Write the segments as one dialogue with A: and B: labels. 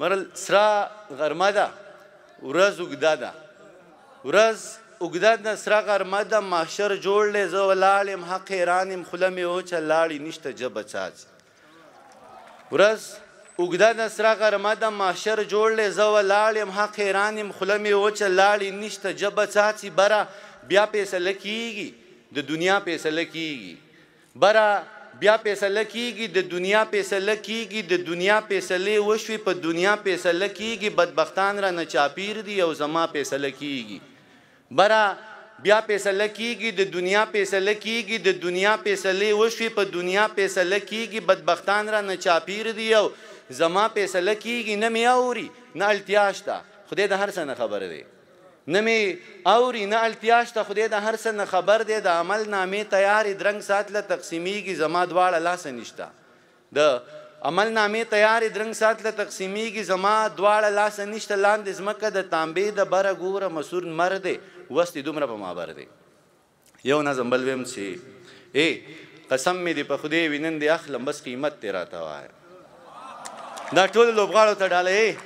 A: مرل سرا غرمه ده ورځ وګدا ده ورځ وګدا نه سرا غرمه ده محشر جوړ لې زه ولالم حق ایرانم خله مې او چا لاړی نشته جب چاز ورځ وګدا نه سرا غرمه ده محشر جوړ لې زه ولالم حق ایرانم خله مې او چا لاړی نشته جب چاز برا بیا پیسې لکېږي د دنیا پیسې لکېږي برا بیا فیصله کیږي د دنیا فیصله کیږي د دنیا فیصله وشوي په دنیا فیصله کیږي بدبختان را نه چاپیر دي او زما فیصله کیږي برا بیا فیصله کیږي د دنیا فیصله کیږي د دنیا فیصله وشوي په دنیا فیصله کیږي بدبختان را نه چاپیر دي او زما فیصله کیږي نه میاوري نه التیاشتا خدای د هر څه خبر دی نه می اوري نه التیاش ته خدای د هر څه نه خبر دی د عمل نامې تیارې درنګ ساتله تقسیمیږي زما دواړه لاس نشتا د عمل نامې تیارې درنګ ساتله تقسیمیږي زما دواړه لاس نشته لاندې زمکه د تانبې د بره ګوره مسور مر دی وستې دومره په ما بر دی یو نظم بل ویم چې ای قسم مې دی په خدای وینن دی اخلم بس قیمت تیرا تا وای دا ټول لوبغاړو ته ډالې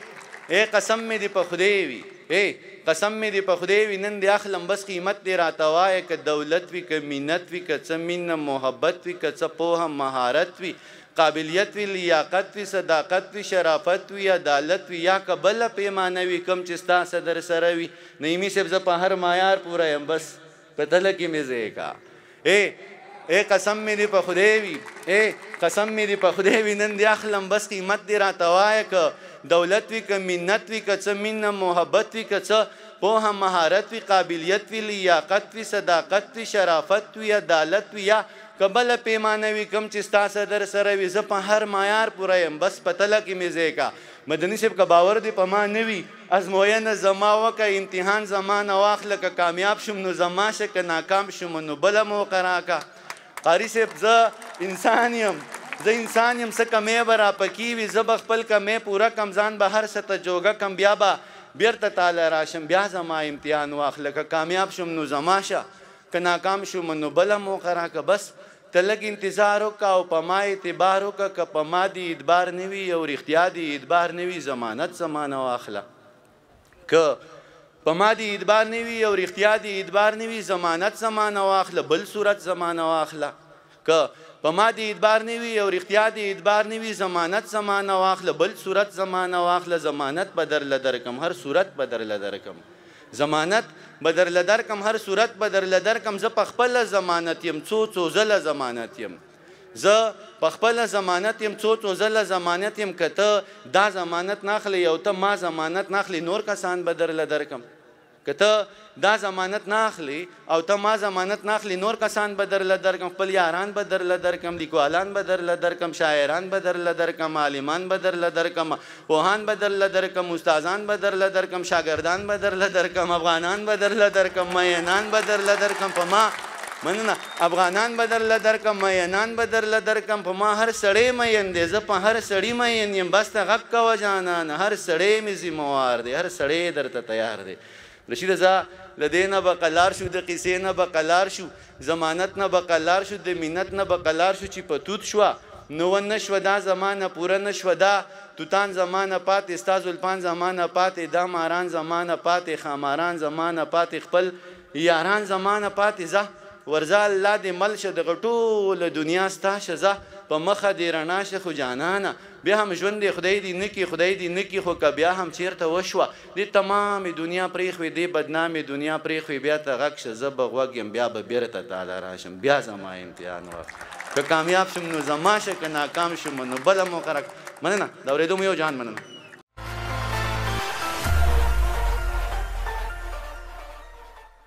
A: ای قسم مې دی په خدای وی ای قسم می دی په خدای وینن دی اخلم بس قیمت دی راتوای ک دولت وی ک مینت وی ک زمین محبت وی ک صپوه مهارت وی قابلیت وی لیاقت وی صداقت وی شرافت وی عدالت وی یا قبل پیمانه وی کم چستا صدر سره وی نیمی سبز په هر معیار پورا یم بس پتل کی مزه کا اے اے قسم مې دی په خدای وي اے قسم مې دی په خدای وي نن دی اخلم بس قیمت دی راته وایه که دولت وي که منت وي که څه مینه محبت وي که څه پوهه مهارت وي قابلیت وي لیاقت وي صداقت وي شرافت وي عدالت وي یا کبل پیمانه وي کم چې ستا صدر سره وي زه په هر معیار پوره یم بس په تله کې مې ځای کا مدني صاحب که باور دی په ما نه وي ازموینه زما وکه امتحان زما نه واخله که کامیاب شم نو زما شه که ناکام شم نو بله موقع راکه قاری صاحب زه انسان یم زه انسان یم څه کمې به راپکې وي زه به خپل کمې پوره کم ځان به هر څه ته جوګه کم بیا به بیرته تعالی راشم بیا زما امتحان واخله که کامیاب شوم نو زما شه که ناکام شوم نو بله موقع راکه بس ته لږ انتظار وکړه او په ما اعتبار وکړه که په ما دې اعتبار نه وي او رښتیا دې اعتبار نه وي ضمانت زما نه واخله که په ما دی ادبار نه وي او اختیار دی ادبار نه وي ضمانت زمانه واخله بل صورت زمانه واخله ک په ما دی ادبار نه وي او اختیار دی ادبار نه وي ضمانت زمانه واخله بل صورت زمانه واخله ضمانت بدر لدرکم هر صورت بدر لدرکم ضمانت بدر لدرکم هر صورت بدر لدرکم ز په خپل ضمانت يم څو څو زله ضمانت يم زه په خپل ضمانت يم څو څو زله ضمانت يم کته دا ضمانت ناخلی یو ته ما ضمانت ناخلی نور کسان به درل درکم کته دا ضمانت ناخلی او ته ما ضمانت ناخلی نور کسان به درل درکم خپل یاران به درل درکم لیکوالان به درل درکم شاعران به درل درکم عالمان به درل درکم وهان به درل درکم استادان به درل درکم شاګردان به درل درکم افغانان به درل درکم مینان به درل درکم په ما مننه افغانان بدل درکم مینان بدل درکم په ما هر سړی مین دی زه په هر سړی مین یم بس ته غږ کوه جانان هر سړی مې ذموار دی هر سړی درته تیار دی رشید رضا له دې نه به قلار شو د قیسې نه به قلار شو ضمانت نه به قلار شو د منت نه به قلار شو چې په توت شوه نو نشو دا زمانه پوره نشو دا توتان زمانه پاتې استاد الفان زمانه پاتې دا ماران زمانه پاتې خاماران زمانه پاتې خپل یاران زمانه پاتې زه ورزا الله دې مل شه د غټول دنیا ستا شزه په مخه دې رڼا شه خو جانانه بیا هم ژوند دې خدای دې نکی خدای دې نکی خو که بیا هم چیرته وشوه دې تمام دنیا پرېخوي دې بدنامي دنیا پرېخوي بیا ته غک شه زه به غوږ بیا به بیرته تعالی راشم بیا زما امتحان وخت که کامیاب شم نو زما شه که ناکام شم نو بله مقرک مننه د اورېدو مو یو جان مننه